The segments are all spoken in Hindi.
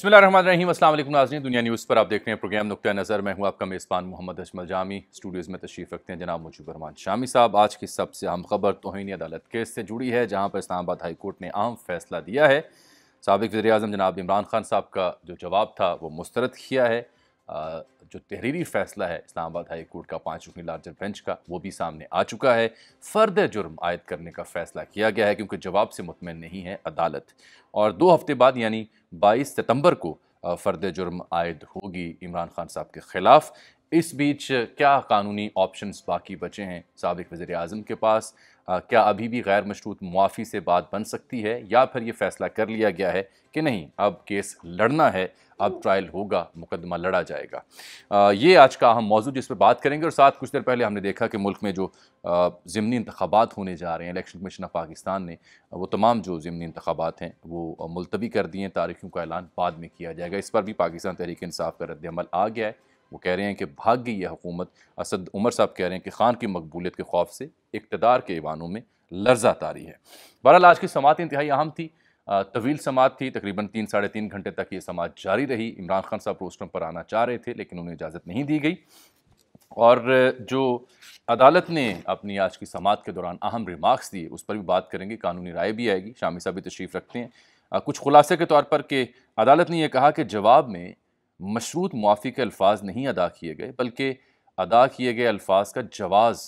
बसमिल अल्लाम नाजनी दुनिया न्यूज़ पर आप देख रहे हैं प्रोग्राम नुक़ नज़र मैं हूँ आपका मेज़बान मोहम्मद अजमल जामी स्टूडियोज़ में तशरीफ़ रखते हैं जनाब मुजीब रहमान शामी साहब आज की सबसे अहम खबर तोहनी अदालत केस से जुड़ी है जहाँ पर इस्लामाबाद हाई कोर्ट ने अहम फैसला दिया है सबक वजी अजम जनाब इमरान खान साहब का जो जवाब था वो मुस्तरद किया है जो तहरीरी फैसला है इस्लामाबाद हाई कोर्ट का पाँच रुकनी लार्जर बेंच का वो भी सामने आ चुका है फर्द जुर्म आयद करने का फैसला किया गया है क्योंकि जवाब से मुतमिन नहीं है अदालत और दो हफ्ते बाद यानी 22 सितंबर को फ़र्द जुर्म आयद होगी इमरान खान साहब के ख़िलाफ़ इस बीच क्या कानूनी ऑप्शंस बाकी बचे हैं सबक वज़ी अजम के पास क्या अभी भी गैर मशरूत मुआफ़ी से बात बन सकती है या फिर ये फ़ैसला कर लिया गया है कि नहीं अब केस लड़ना है अब ट्रायल होगा मुकदमा लड़ा जाएगा आ, ये आज का अहम मौजूद जिस पर बात करेंगे और साथ कुछ देर पहले हमने देखा कि मुल्क में जो ज़मनी इंतबात होने जा रहे हैं इलेक्शन कमीशन ऑफ पाकिस्तान ने वो तमाम जो ज़मनी इंतबात हैं वो मुलतवी कर दिए हैं तारीखों का ऐलान बाद में किया जाएगा इस पर भी पाकिस्तान तहरीक इसाफ़ का रद्दमल आ गया है वो कह रहे हैं कि भाग गई यह हुकूमत असद उमर साहब कह रहे हैं कि खान की मकबूलियत के खौफ से इकतदार के ईवानों में लर्जा तारी है बहरहाल आज की समात इंतहाई अहम थी तवील समात थी तकरीबन तीन साढ़े तीन घंटे तक ये समात जारी रही इमरान खान साहब रोस्टम पर आना चाह रहे थे लेकिन उन्हें इजाज़त नहीं दी गई और जो अदालत ने अपनी आज की समात के दौरान अहम रिमार्क्स दिए उस पर भी बात करेंगे कानूनी राय भी आएगी शामी साहब भी तशरीफ़ रखते हैं कुछ खुलासे के तौर पर कि अदालत ने यह कहा कि जवाब में मशरूत मुआफ़ी के अल्फाज नहीं अदा किए गए बल्कि अदा किए गए अल्फाज का जवाज़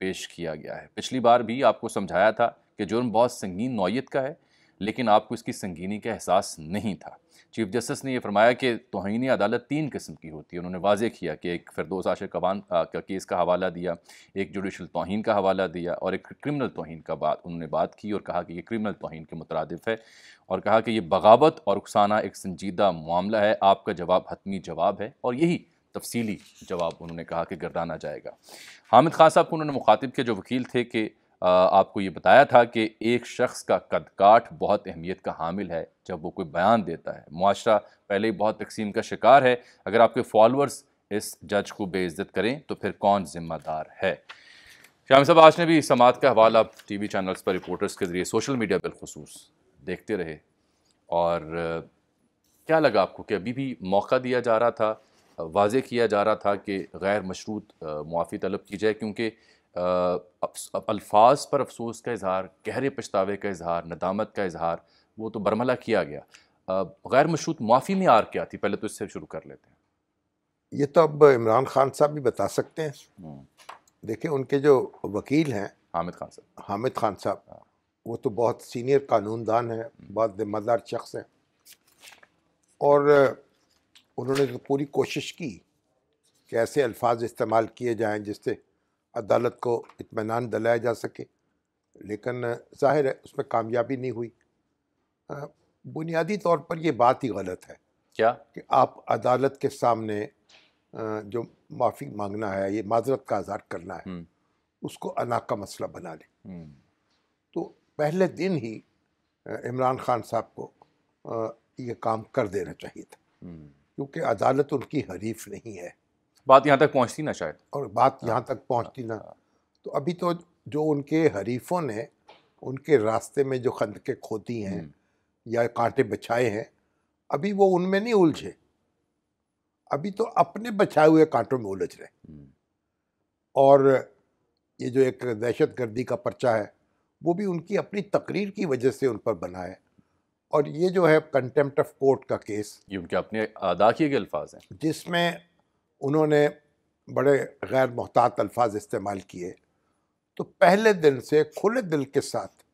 पेश किया गया है पिछली बार भी आपको समझाया था कि जुर्म बहुत संगीन नौीयत का है लेकिन आपको इसकी संगीनी का एहसास नहीं था चीफ जस्टिस ने यह फरमाया कि तोहनी अदालत तीन किस्म की होती है उन्होंने वाजे किया कि एक फिरदोस आशर कबान का केस का हवाला दिया एक जुडिशल तोहन का हवाला दिया और एक क्रिमिनल तोहन का बात उन्होंने बात की और कहा कि यह क्रिमिनल तोहन के मुतरद है और कहा कि यह बगावत और उकसाना एक संजीदा मामला है आपका जवाब हतमी जवाब है और यही तफसीली जवाब उन्होंने कहा कि गर्दाना जाएगा हामिद खान साहब को उन्होंने मुखातिब के जो वकील थे कि आपको ये बताया था कि एक शख्स का कद काठ बहुत अहमियत का हामिल है जब वो कोई बयान देता है मुआरा पहले ही बहुत तकसीम का शिकार है अगर आपके फॉलोअर्स इस जज को बेइज्जत करें तो फिर कौन ज़िम्मेदार है श्याम साहब आज ने भी समात का हवाल आप टी वी चैनल्स पर रिपोर्टर्स के ज़रिए सोशल मीडिया बिलखसूस देखते रहे और क्या लगा आपको कि अभी भी मौका दिया जा रहा था वाजे किया जा रहा था कि गैर मशरूत मुआफ़ी तलब की जाए क्योंकि अल्फाज पर अफसोस का इजहार गहरे पछतावे का इजहार नदामत का इजहार वो तो बरमला किया गया गैर मशरूत माफ़ी में आर क्या थी पहले तो इससे शुरू कर लेते हैं ये तो अब इमरान खान साहब भी बता सकते हैं हम्म। देखिए उनके जो वकील हैं हामिद खान साहब हामिद खान साहब हाँ। वो तो बहुत सीनियर कानूनदान हैं हम्म। बहुत ज़िम्मेदार शख्स हैं और उन्होंने तो पूरी कोशिश की कि ऐसे अल्फाज इस्तेमाल किए जाएं जिससे अदालत को इतमान दिलाया जा सके लेकिन ज़ाहिर है उसमें कामयाबी नहीं हुई बुनियादी तौर पर यह बात ही गलत है क्या कि आप अदालत के सामने जो माफ़ी मांगना है ये माजरत का आज़ाद करना है हम्म। उसको अनाक का मसला बना लें हम्म। तो पहले दिन ही इमरान खान साहब को ये काम कर देना चाहिए था हम्म। क्योंकि अदालत उनकी हरीफ नहीं है बात यहाँ तक पहुँचती ना शायद और बात हाँ। यहाँ तक पहुँचती ना हाँ। तो अभी तो जो उनके हरीफों ने उनके रास्ते में जो खंदकें खोती हैं हम्म। या कांटे बिछाए हैं अभी वो उनमें नहीं उलझे अभी तो अपने बचाए हुए कांटों में उलझ रहे हम्म। और ये जो एक दहशत गर्दी का पर्चा है वो भी उनकी अपनी तकरीर की वजह से उन पर बना है और ये जो है कंटेम्प्ट ऑफ कोर्ट का केस ये उनके अपने अदा किए गए अल्फाज हैं जिसमें उन्होंने बड़े गैर महतात अल्फाज इस्तेमाल किए तो पहले दिन से खुले दिल के साथ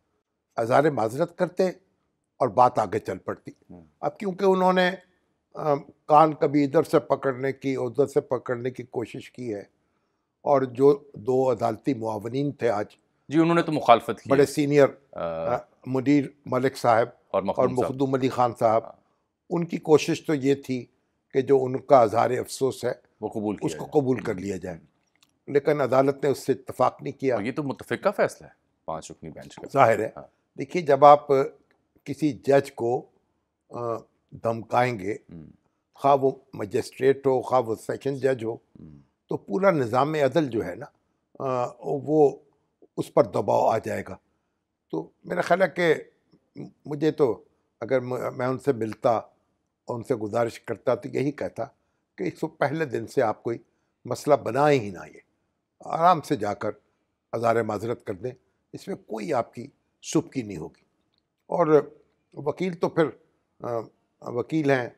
अजार माजरत करते और बात आगे चल पड़ती हम्म। अब क्योंकि उन्होंने आ, कान कभी इधर से पकड़ने की उधर से पकड़ने की कोशिश की है और जो दो अदालती मुआवनीन थे आज जी उन्होंने तो मुखालफत की बड़े सीनियर आ... मुदीर मलिक साहब और, और मखदूम अली ख़ान साहब हाँ। उनकी कोशिश तो ये थी कि जो उनका अजहार अफसोस है वो कबूल उसको कबूल कर लिया जाए लेकिन अदालत ने उससे इतफाक़ नहीं किया ये तो मुतफ़ा फ़ैसला है पाँच रुकनी बेंच का जाहिर है हाँ। देखिए जब आप किसी जज को धमकाएंगे हम्म। खा वो मजिस्ट्रेट हो खा वो सेशन जज हो हम्म। तो पूरा निज़ाम अदल जो है ना वो उस पर दबाव आ जाएगा तो मेरा ख्याल है कि मुझे तो अगर मैं उनसे मिलता और उनसे गुजारिश करता तो यही कहता कि इसको पहले दिन से आप कोई मसला बनाए ही ना ये आराम से जाकर अजार माजरत कर दें इसमें कोई आपकी सुबकी नहीं होगी और वकील तो फिर आ, वकील हैं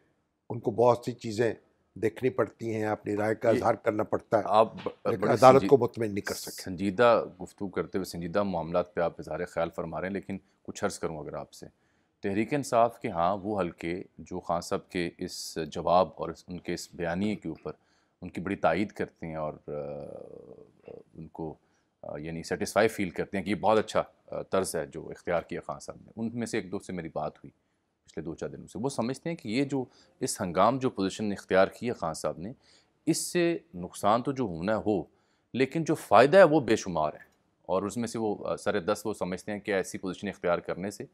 उनको बहुत सी चीज़ें देखनी पड़ती हैं अपनी राय का इजहार करना पड़ता है आप अदालत को मुतमिन नहीं कर सकते संजीदा गुफ्तु करते हुए संजीदा मामला पे आप इजहार ख्याल फरमा रहे हैं लेकिन कुछ अर्ज़ करूँ अगर आपसे तहरीक इंसाफ के हाँ वो हल्के जो खान साहब के इस जवाब और उनके इस बयानी के ऊपर उनकी बड़ी तायद करते हैं और उनको यानी सेटिस्फाई फील करते हैं कि ये बहुत अच्छा तर्ज है जो इख्तियार किया खान साहब ने उनमें से एक दो से मेरी बात हुई पिछले दो चार दिनों से वो समझते हैं कि ये जो इस हंगाम जो पोजिशन इख्तियार की है खान साहब ने इससे नुकसान तो जो होना हो लेकिन जो फ़ायदा है वो बेशुमार है और उसमें से वो सर दस वो समझते हैं कि ऐसी पोजिशन इख्तियार करने से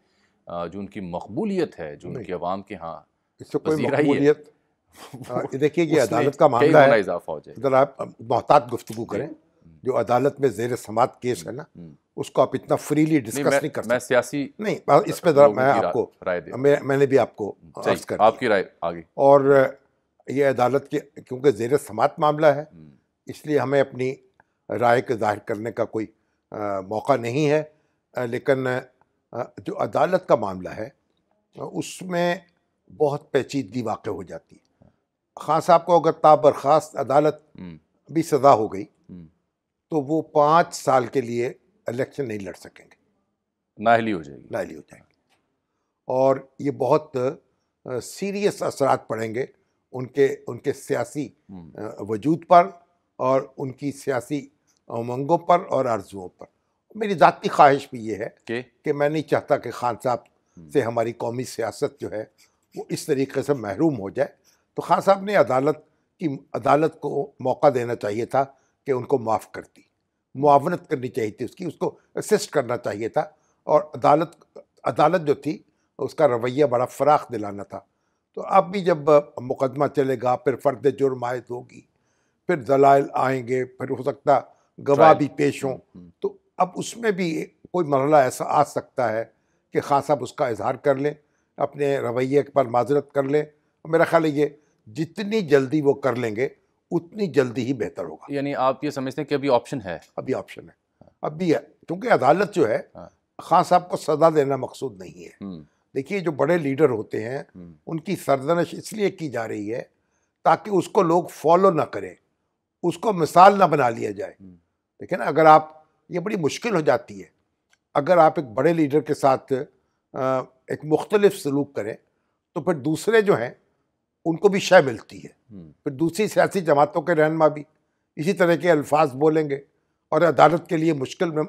जो उनकी मकबूलियत है जो उनकी आवाम के यहाँ इससे कोई मकबूलियत हाँ, देखिए ये अदालत का मामला है इजाफा हो जाए अगर आप मोहतात गुफ्तु करें जो अदालत में जेर समात केस है ना हम्म। उसको आप इतना फ्रीली डिस्कस नहीं, नहीं कर मैं सियासी नहीं इस पे पर मैं आपको राय दे मैं, मैंने भी आपको कर आपकी राय आगे और ये अदालत के क्योंकि जेर समात मामला है हम्म। इसलिए हमें अपनी राय के जाहिर करने का कोई आ, मौका नहीं है लेकिन जो अदालत का मामला है उसमें बहुत पेचीदगी वाक़ हो जाती है खान साहब को अगर ताब बर्खास्त अदालत हम्म। भी सज़ा हो गई हम्म। तो वो पाँच साल के लिए इलेक्शन नहीं लड़ सकेंगे नाहली हो जाएगी नाहली हो जाएगी और ये बहुत सीरियस असरात पड़ेंगे उनके उनके सियासी हम्म। वजूद पर और उनकी सियासी उमंगों पर और आरजुओं पर मेरी ज़ाती ख्वाहिश भी ये है कि कि मैं नहीं चाहता कि खान साहब हम्म। से हमारी कौमी सियासत जो है वो इस तरीके से महरूम हो जाए तो खान साहब ने अदालत की अदालत को मौका देना चाहिए था कि उनको माफ़ करती मुआवनत करनी चाहिए थी उसकी उसको असिस्ट करना चाहिए था और अदालत अदालत जो थी उसका रवैया बड़ा फराख दिलाना था तो अब भी जब मुकदमा चलेगा फिर फ़र्द जुर्म आयद होगी फिर दलाइल आएंगे फिर हो सकता गवाह भी पेश हों हम्म, हम्म। तो अब उसमें भी कोई मरला ऐसा आ सकता है कि ख़ास साहब उसका इजहार कर लें अपने रवैये पर माजरत कर लें मेरा ख्याल है ये जितनी जल्दी वो कर लेंगे उतनी जल्दी ही बेहतर होगा यानी आप ये समझते हैं कि अभी ऑप्शन है अभी ऑप्शन है अभी है क्योंकि अदालत जो है हाँ। खान साहब को सजा देना मकसूद नहीं है हम्म। देखिए जो बड़े लीडर होते हैं हम्म। उनकी सरजनश इसलिए की जा रही है ताकि उसको लोग फॉलो ना करें उसको मिसाल ना बना लिया जाए लेकिन हम्म। अगर आप ये बड़ी मुश्किल हो जाती है अगर आप एक बड़े लीडर के साथ एक मुख्तलिफ सलूक करें तो फिर दूसरे जो हैं उनको भी शय मिलती है हम्म। फिर दूसरी सियासी जमातों के रहनमा भी इसी तरह के अल्फाज बोलेंगे और अदालत के लिए मुश्किल में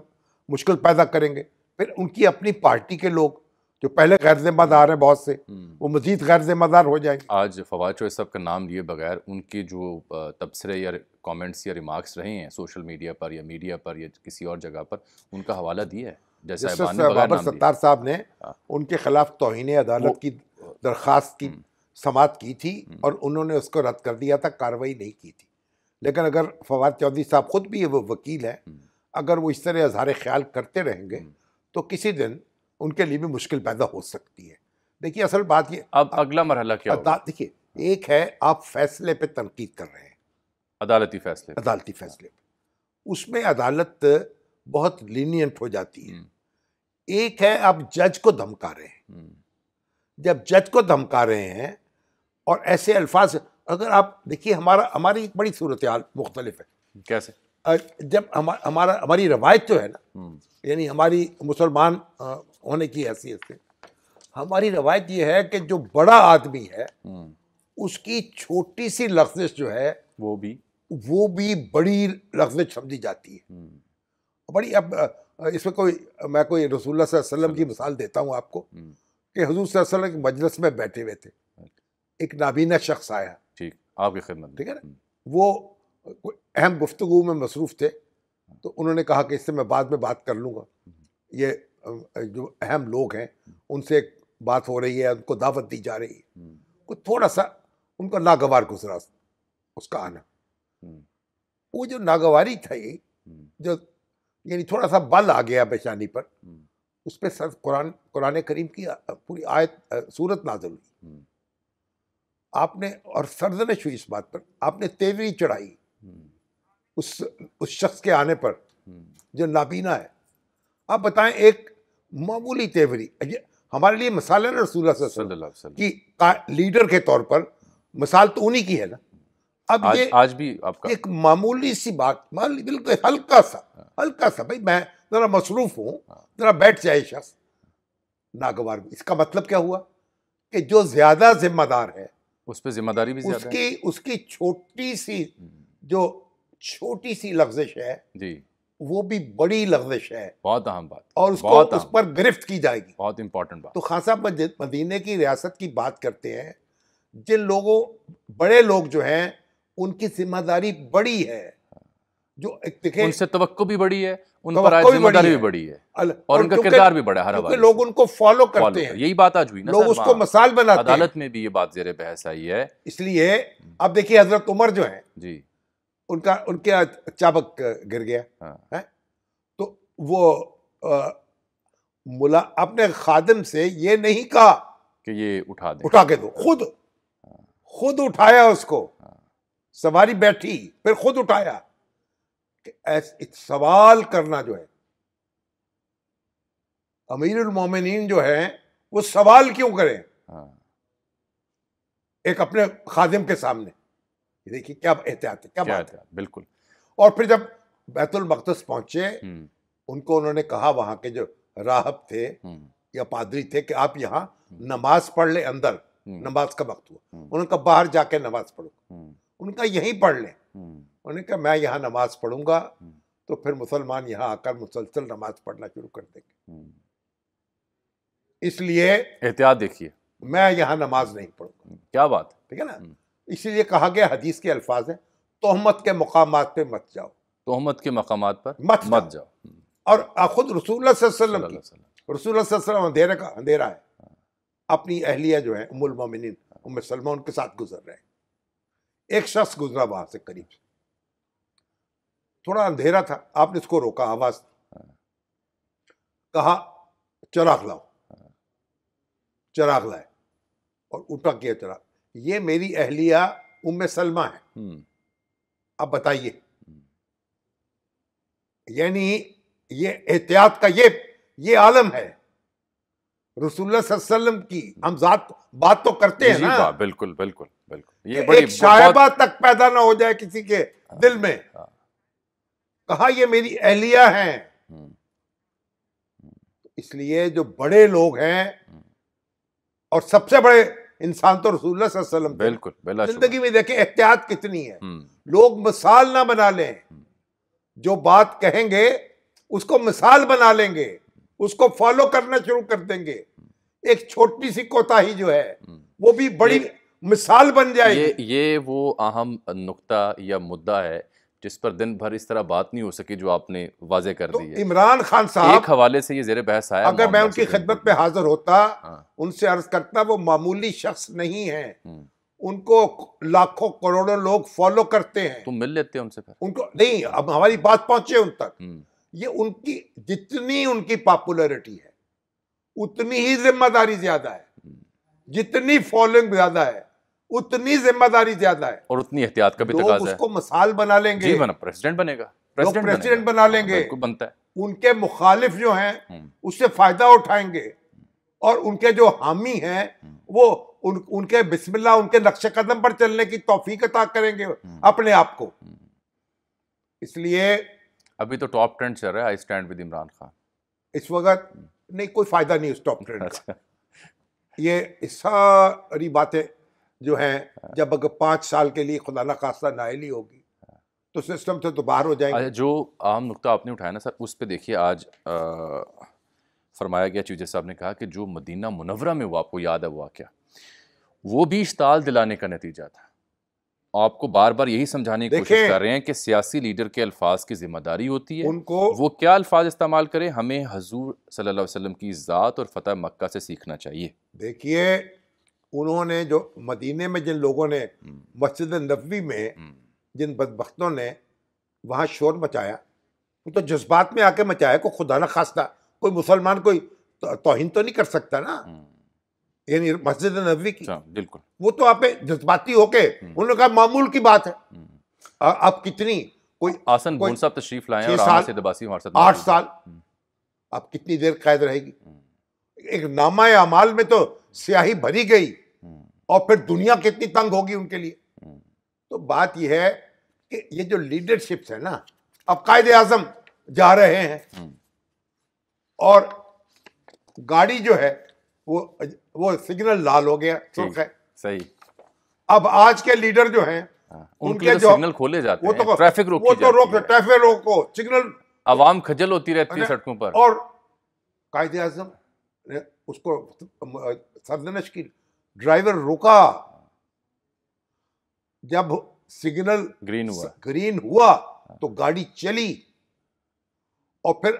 मुश्किल पैदा करेंगे फिर उनकी अपनी पार्टी के लोग जो पहले गैर जिम्मेदार हैं बहुत से हम्म। वो मजीद गैर जिम्मेदार हो जाएंगे आज फवाद चौहे साहब का नाम लिए बगैर उनके जो तबसरे या कमेंट्स या रिमार्क्स रहे हैं सोशल मीडिया पर या मीडिया पर या किसी और जगह पर उनका हवाला दिया है जैसे बाबर सत्तार साहब ने हाँ। उनके खिलाफ तोहन अदालत की दरख्वास्त की हम्म। समात की थी हम्म। और उन्होंने उसको रद्द कर दिया था कार्रवाई नहीं की थी लेकिन अगर फवाद चौधरी साहब खुद भी वो वकील हैं अगर वो इस तरह इजहार ख्याल करते रहेंगे तो किसी दिन उनके लिए भी मुश्किल पैदा हो सकती है देखिए असल बात ये अब अगला मरहला क्या होगा देखिए एक है आप फैसले पे तनकीद कर रहे हैं अदालती फैसले अदालती फैसले पे उसमें अदालत बहुत लीनियंट हो जाती है हम्म। एक है आप जज को धमका रहे हैं हम्म। जब जज को धमका रहे हैं और ऐसे अल्फाज अगर आप देखिए हमारा हमारी एक बड़ी सूरत हाल मुख्तलिफ है कैसे जब हमारा हमारा हमारी रवायत जो है ना हम्म। यानी हमारी मुसलमान होने की हैसियत से हमारी रवायत यह है कि जो बड़ा आदमी है हम्म। उसकी छोटी सी लफ्जिश जो है वो भी वो भी बड़ी लफ्जिश समझी जाती है हम्म। बड़ी अब इसमें कोई मैं कोई रसूल वसल्लम की मिसाल देता हूँ आपको हम्म। कि हजूर वसल्लम के मजलस में बैठे हुए थे अच्छा। एक नाबीना शख्स आया ठीक आपकी खिदमत ठीक है ना वो अहम गुफ्तु में मसरूफ़ थे हाँ। तो उन्होंने कहा कि इससे मैं बाद में बात कर लूँगा ये जो अहम लोग हैं उनसे बात हो रही है उनको दावत दी जा रही है हम्म। कुछ थोड़ा सा उनका नागवार गुजरा उसका आना हम्म। वो जो नागवारी थी हम्म। जो यानी थोड़ा सा बल आ गया पेशानी पर उस पर सर कुरान कुरान करीम की पूरी आयत सूरत नाजुल हुई आपने और सरजनश हुई इस बात पर आपने तेवरी चढ़ाई उस उस शख्स के आने पर जो नाबीना है आप बताएं एक मामूली तेवरी हमारे लिए मिसाल है ना रसूल की लीडर के तौर पर मिसाल तो उन्हीं की है ना अब आज, ये आज भी आपका एक मामूली सी बात बिल्कुल हल्का सा हाँ। हल्का सा भाई मैं ज़रा मसरूफ़ हूँ हाँ। ज़रा बैठ जाए शख्स नागवार इसका मतलब क्या हुआ कि जो ज़्यादा जिम्मेदार है उस पर जिम्मेदारी भी उसकी है। उसकी छोटी सी हम्म। जो छोटी सी लफ्जिश है जी वो भी बड़ी लफ्जिश है बहुत अहम बात और उसको उस पर गिरफ्त की जाएगी बहुत इंपॉर्टेंट बात तो खास साहब मदीने की रियासत की बात करते हैं जिन लोगों बड़े लोग जो हैं उनकी जिम्मेदारी बड़ी है जो उनसे तवक्को भी बड़ी है उन पर आज जिम्मेदारी भी बड़ी है और, और उनका किरदार भी बड़ा हर लोग उनको फॉलो करते हैं यही बात आज हुई ना लोग उसको मसाल बनाते हैं अदालत में भी ये बात जेर बहस आई है इसलिए अब देखिए हजरत उमर जो है जी उनका उनके चाबक गिर गया हाँ। है तो वो आ, मुला अपने खादिम से ये नहीं कहा कि ये उठा दे उठा के दो हाँ। खुद हाँ। खुद उठाया उसको हाँ। सवारी बैठी फिर खुद उठाया कि सवाल करना जो है अमीर मोमिन जो है वो सवाल क्यों करें एक अपने खादिम के सामने देखिए क्या एहतियात है क्या, क्या बात है बिल्कुल और फिर जब बैतुल मकदस पहुंचे उनको उन्होंने कहा वहां के जो राहब थे या पादरी थे कि आप यहाँ नमाज पढ़ लें अंदर नमाज का वक्त हुआ उन्होंने कहा बाहर जाके नमाज पढ़ो उनका यहीं पढ़ लें उन्होंने कहा मैं यहाँ नमाज पढ़ूंगा तो फिर मुसलमान यहाँ आकर मुसलसल नमाज पढ़ना शुरू कर देंगे इसलिए एहतियात देखिए मैं यहाँ नमाज नहीं पढ़ूंगा क्या बात ठीक है ना इसीलिए कहा गया हदीस के अल्फाज हैं तोहमत के मकाम पर मत जाओ तोहमत के मकाम पर मत मत जाओ हम्म। और खुद रसूल रसूल अंधेरे का अंधेरा है अपनी अहलिया जो है उमुल मोमिन उम सलमा उनके साथ गुजर रहे हैं एक शख्स गुजरा वहां से करीब से थोड़ा अंधेरा था आपने उसको रोका आवाज कहा चराग लाओ हाँ। चराग लाए और उठा किया चराग ये मेरी अहलिया उम सलमा है हम्म। अब बताइए हम्म। यानी ये एहतियात का ये ये आलम है रसूलुल्लाह की हम्म। हम जात बात तो करते हैं ना बिल्कुल बिल्कुल बिल्कुल ये बड़ी एक शायबा तक पैदा ना हो जाए किसी के हाँ, दिल में हाँ। कहा ये मेरी अहलिया है इसलिए जो बड़े लोग हैं और सबसे बड़े इंसान तो रसूल बिल्कुल जिंदगी में देखें एहतियात कितनी है हम्म। लोग मिसाल ना बना लें हम्म। जो बात कहेंगे उसको मिसाल बना लेंगे उसको फॉलो करना शुरू कर देंगे हम्म। एक छोटी सी कोताही जो है वो भी बड़ी मिसाल बन जाएगी ये ये वो अहम नुकता या मुद्दा है जिस पर दिन भर इस तरह बात नहीं हो सकी जो आपने वाजे कर तो दी है इमरान खान साहब एक हवाले से ये जेर बहस आया अगर मैं उनकी खिदमत पे हाजिर होता हाँ। उनसे अर्ज करता वो मामूली शख्स नहीं है हम्म। उनको लाखों करोड़ों लोग फॉलो करते हैं तुम मिल लेते हैं उनसे फिर उनको नहीं अब हमारी बात पहुंचे उन तक हम्म। ये उनकी जितनी उनकी पॉपुलरिटी है उतनी ही जिम्मेदारी ज्यादा है हम्म। जितनी फॉलोइंग ज्यादा है उतनी जिम्मेदारी ज्यादा है और उतनी एहतियात का भी तकाजा उसको मसाल बना लेंगे जी बना प्रेसिडेंट बनेगा प्रेसिडेंट, प्रेसिडेंट बना लेंगे बनता है उनके मुखालिफ जो हैं हम्म। उससे फायदा उठाएंगे और उनके जो हामी हैं हम्म। वो उन उनके बिस्मिल्लाह उनके नक्शे कदम पर चलने की तोफीक अता करेंगे हम्म। अपने आप को इसलिए अभी तो टॉप ट्रेंड चल रहा है I stand with Imran Khan इस वक्त नहीं कोई फायदा नहीं उस टॉप ट्रेंड का अच्छा। ये सारी बातें जो है जब अगर पाँच साल के लिए खुदा ना खास्ता नाइली होगी तो सिस्टम से तो बाहर हो जाएंगे अच्छा, जो आम नुकता आपने उठाया ना सर उस पर देखिए आज फरमाया गया चीफ साहब ने कहा कि जो मदीना मुनवरा में हुआ आपको याद है वो क्या वो भी इश्ताल दिलाने का नतीजा था आपको बार बार यही समझाने की कोशिश कर रहे हैं कि सियासी लीडर के अल्फाज की जिम्मेदारी होती है उनको वो क्या अल्फाज इस्तेमाल करें हमें हजूर सल्लल्लाहु अलैहि वसल्लम की ज़ात और फतेह मक्का से सीखना चाहिए देखिए उन्होंने जो मदीने में जिन लोगों ने हम्म। मस्जिद नबी में हम्म। जिन बदबख्तों ने वहाँ शोर मचाया वो तो जज्बात में आके मचाया को खुदा न खास्ता कोई मुसलमान कोई तोहिन तो नहीं कर सकता ना हम्म। यानी मस्जिद नबी की अच्छा, बिल्कुल वो तो आप जज्बाती होके उन्होंने कहा मामूल की बात है आप कितनी कोई आसन कोई साहब तशरीफ लाए और साल दबासी हमारे साथ आठ साल आप कितनी देर कैद रहेगी एक नामा अमाल में तो स्याही भरी गई और फिर दुनिया कितनी तंग होगी उनके लिए हम्म। तो बात यह है कि ये जो लीडरशिप है ना अब कायदे आजम जा रहे हैं हम्म। और गाड़ी जो है वो वो सिग्नल लाल हो गया सुर्ख है सही अब आज के लीडर जो हैं हाँ, उनके तो जो सिग्नल खोले जाते वो तो ट्रैफिक रोक वो तो रोक ट्रैफिक रोको सिग्नल आवाम खजल होती रहती है सड़कों पर और कायदे आजम ने उसको सरदनश की ड्राइवर रुका जब सिग्नल ग्रीन हुआ ग्रीन हुआ हाँ। तो गाड़ी चली और फिर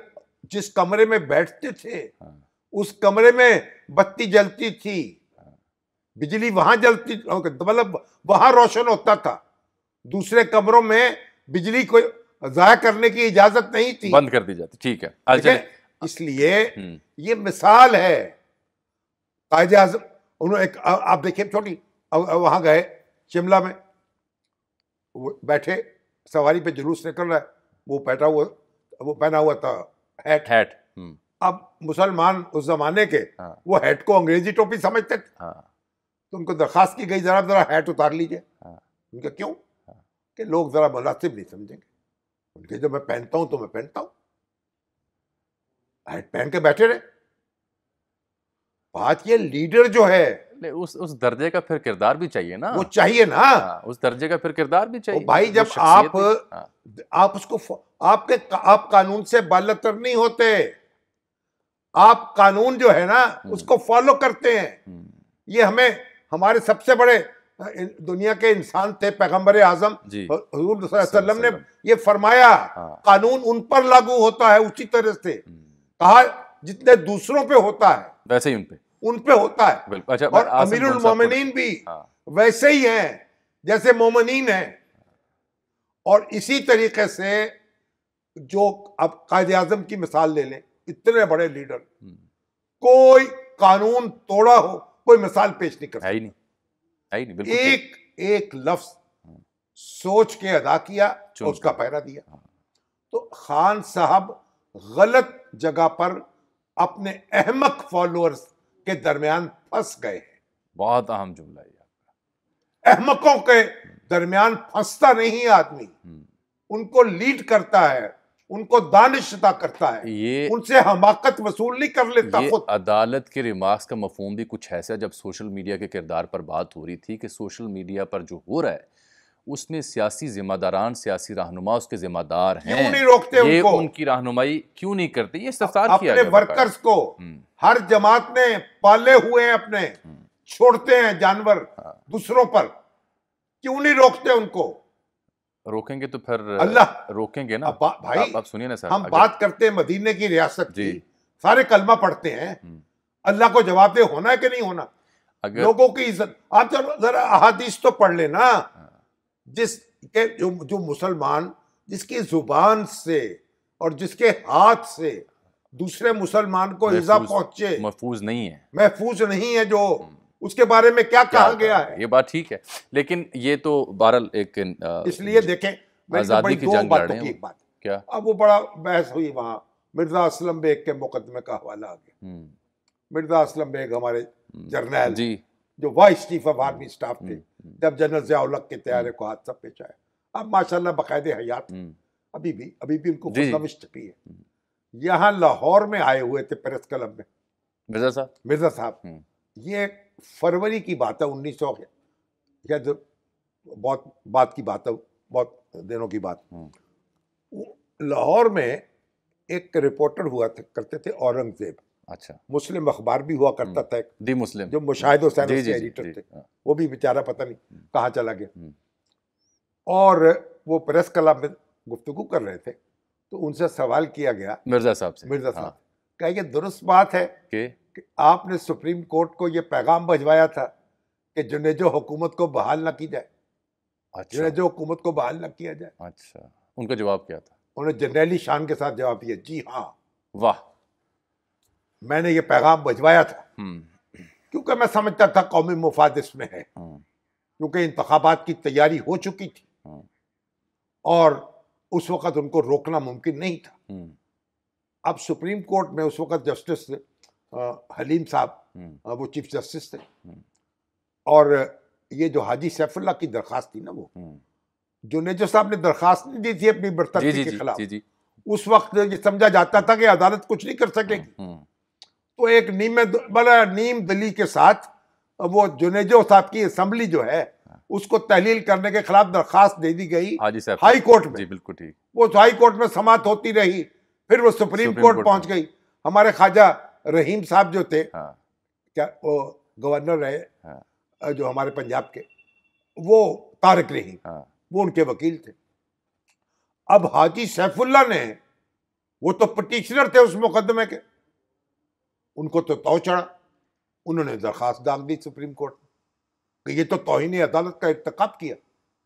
जिस कमरे में बैठते थे हाँ। उस कमरे में बत्ती जलती थी हाँ। बिजली वहां जलती मतलब वहां रोशन होता था दूसरे कमरों में बिजली को जाया करने की इजाजत नहीं थी बंद कर दी जाती ठीक है इसलिए हम्म। ये मिसाल है कायदे आजम उन्होंने एक आप देखिए छोटी वहाँ गए शिमला में बैठे सवारी पे जुलूस निकल रहा है वो बैठा हुआ वो पहना हुआ था हैट हैट हम्म। अब मुसलमान उस जमाने के हाँ। वो हैट को अंग्रेजी टोपी समझते थे हाँ। तो उनको दरखास्त की गई जरा जरा हैट उतार लीजिए हाँ। उनका क्यों हाँ। कि लोग जरा मुनासिब नहीं समझेंगे उनके जब मैं पहनता हूँ तो मैं पहनता हूँ हैट पहन के बैठे रहे बात ये लीडर जो है उस उस दर्जे का फिर किरदार भी चाहिए ना वो चाहिए ना आ, हाँ, उस दर्जे का फिर किरदार भी चाहिए भाई जब आप हाँ। आप उसको आपके आप कानून से बालतर नहीं होते आप कानून जो है ना हम्म। उसको फॉलो करते हैं हम्म। ये हमें हमारे सबसे बड़े दुनिया के इंसान थे पैगंबर आजम हजूर ने ये फरमाया हाँ। कानून उन पर लागू होता है उसी तरह से हम्म। कहा जितने दूसरों पे होता है वैसे ही उन पे उन पे होता है अच्छा, और अमीरुल मोमिनीन भी हाँ। वैसे ही हैं जैसे मोमिनीन हैं और इसी तरीके से जो अब कायद आजम की मिसाल ले लें इतने बड़े लीडर हम्म। कोई कानून तोड़ा हो कोई मिसाल पेश नहीं कर है ही नहीं, है ही नहीं एक एक लफ्ज हम्म। सोच के अदा किया और उसका पहरा दिया हाँ। तो खान साहब गलत जगह पर अपने अहमक फॉलोअर्स के दरमियान फंस गए हैं बहुत अहम जुमला है अहमकों के दरमियान फंसता नहीं आदमी हम्म। उनको लीड करता है उनको दानिशता करता है ये उनसे हमाकत वसूल नहीं कर लेता ये खुद अदालत के रिमार्क्स का मफहम भी कुछ ऐसा जब सोशल मीडिया के किरदार पर बात हो रही थी कि सोशल मीडिया पर जो हो रहा है उसमें सियासी जिम्मेदारान सियासी रहनुमा उसके जिम्मेदार हैं क्यों नहीं रोकते ये उनको? उनकी रहनुमाई क्यों नहीं करते ये इस्तफसार किया अपने वर्कर्स को हम्म। हर जमात ने पाले हुए हैं अपने हम्म। छोड़ते हैं जानवर हाँ। दूसरों पर क्यों नहीं रोकते उनको रोकेंगे तो फिर अल्लाह रोकेंगे ना बा, भाई आप, आप सुनिए ना सर हम बात करते हैं मदीने की रियासत जी सारे कलमा पढ़ते हैं हम्म। अल्लाह को जवाब दे होना है कि नहीं होना अगर, लोगों की इज्जत आप जरा अहादीस तो पढ़ लेना जिसके जो जो मुसलमान जिसकी जुबान से और जिसके हाथ से दूसरे मुसलमान को इजा पहुंचे महफूज नहीं है महफूज नहीं है जो हम्म। उसके बारे में क्या, क्या कहा गया है ये बात ठीक है लेकिन ये तो बहरल एक इसलिए देखें आजादी की जंग लड़ रहे हैं क्या अब वो बड़ा बहस हुई वहां मिर्जा असलम बेग के मुकदमे का हवाला आ गया हम्म। मिर्जा असलम बेग हमारे हम्म। जर्नैल जी जो vice chief of hmm, army staff थे हम्म, हम्म। जब जनरल जयाउलक के तैयारे को हाथ सब पेश आया अब माशाल्लाह बाकायदे हयात अभी भी अभी भी उनको खुदनविश छपी है यहाँ लाहौर में आए हुए थे प्रेस क्लब में मिर्जा साहब मिर्जा साहब ये फरवरी की बात है उन्नीस सौ या जो बहुत बात की बात है बहुत दिनों की बात लाहौर में एक रिपोर्टर हुआ करते थे औरंगजेब अच्छा मुस्लिम अखबार भी हुआ करता हम्म। था दी मुस्लिम जो मुशाहिद हुसैन के एडिटर थे हाँ। वो भी बेचारा पता नहीं हम्म। कहाँ चला गया हम्म। और वो प्रेस क्लब में गुफ्तु कर रहे थे तो उनसे सवाल किया गया मिर्जा साहब से मिर्जा हाँ। साहब कहेंगे दुरुस्त बात है कि आपने सुप्रीम कोर्ट को ये पैगाम भजवाया था कि जुनेजो हुकूमत को बहाल ना की जाए अच्छा जुनेजो हुकूमत को बहाल ना किया जाए अच्छा उनका जवाब क्या था उन्होंने जनरली शान के साथ जवाब दिया जी हाँ वाह मैंने ये पैगाम भिजवाया था हम्म। क्योंकि मैं समझता था कौमी मुफाद इसमें है हाँ। क्योंकि इंतबात की तैयारी हो चुकी थी हाँ। और उस वक़्त उनको रोकना मुमकिन नहीं था हम्म। अब सुप्रीम कोर्ट में उस वक़्त जस्टिस हलीम साहब हम्म। वो चीफ जस्टिस थे और ये जो हाजी सैफुल्ला की दरखास्त थी ना वो जो नेजो साहब ने दरखास्त नहीं दी थी अपनी बर्तन के खिलाफ उस वक्त ये समझा जाता था कि अदालत कुछ नहीं कर सकेगी तो एक नीम बड़ा नीम दली के साथ वो जुनेजो साहब की असम्बली जो है उसको तहलील करने के खिलाफ दरखास्त दे दी गई हाँ हाई कोर्ट में बिल्कुल ठीक वो हाई कोर्ट में समाप्त होती रही फिर वो सुप्रीम, सुप्रीम कोर्ट, पहुंच गई हमारे ख्वाजा रहीम साहब जो थे हाँ। क्या वो गवर्नर रहे हाँ। जो हमारे पंजाब के वो तारक रहीम हाँ। वो उनके वकील थे अब हाजी सैफुल्ला ने वो तो पटिशनर थे उस मुकदमे के उनको तो तो चढ़ा उन्होंने दरख्वास्त डाल दी सुप्रीम कोर्ट कि ये तो तोहनी अदालत का इरतकब किया